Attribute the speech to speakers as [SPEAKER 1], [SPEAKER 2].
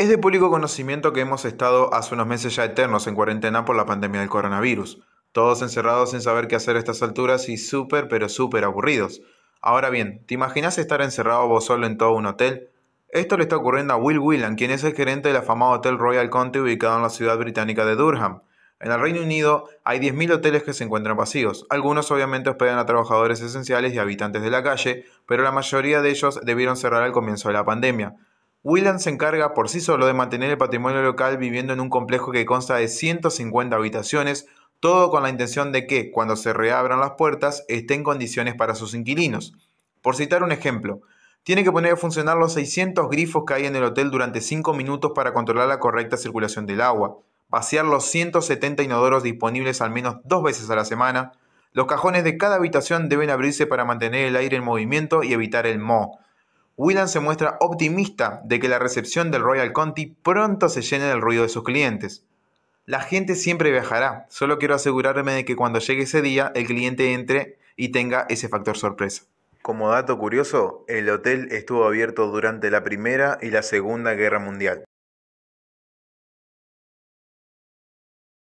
[SPEAKER 1] Es de público conocimiento que hemos estado hace unos meses ya eternos en cuarentena por la pandemia del coronavirus, todos encerrados sin saber qué hacer a estas alturas y súper pero súper aburridos. Ahora bien, ¿te imaginas estar encerrado vos solo en todo un hotel? Esto le está ocurriendo a Will Whelan, quien es el gerente del afamado Hotel Royal County ubicado en la ciudad británica de Durham. En el Reino Unido hay 10.000 hoteles que se encuentran vacíos. Algunos obviamente hospedan a trabajadores esenciales y habitantes de la calle, pero la mayoría de ellos debieron cerrar al comienzo de la pandemia. William se encarga por sí solo de mantener el patrimonio local viviendo en un complejo que consta de 150 habitaciones, todo con la intención de que, cuando se reabran las puertas, esté en condiciones para sus inquilinos. Por citar un ejemplo, tiene que poner a funcionar los 600 grifos que hay en el hotel durante 5 minutos para controlar la correcta circulación del agua, vaciar los 170 inodoros disponibles al menos dos veces a la semana, los cajones de cada habitación deben abrirse para mantener el aire en movimiento y evitar el moho, Whelan se muestra optimista de que la recepción del Royal Conti pronto se llene del ruido de sus clientes. La gente siempre viajará, solo quiero asegurarme de que cuando llegue ese día el cliente entre y tenga ese factor sorpresa. Como dato curioso, el hotel estuvo abierto durante la Primera y la Segunda Guerra Mundial.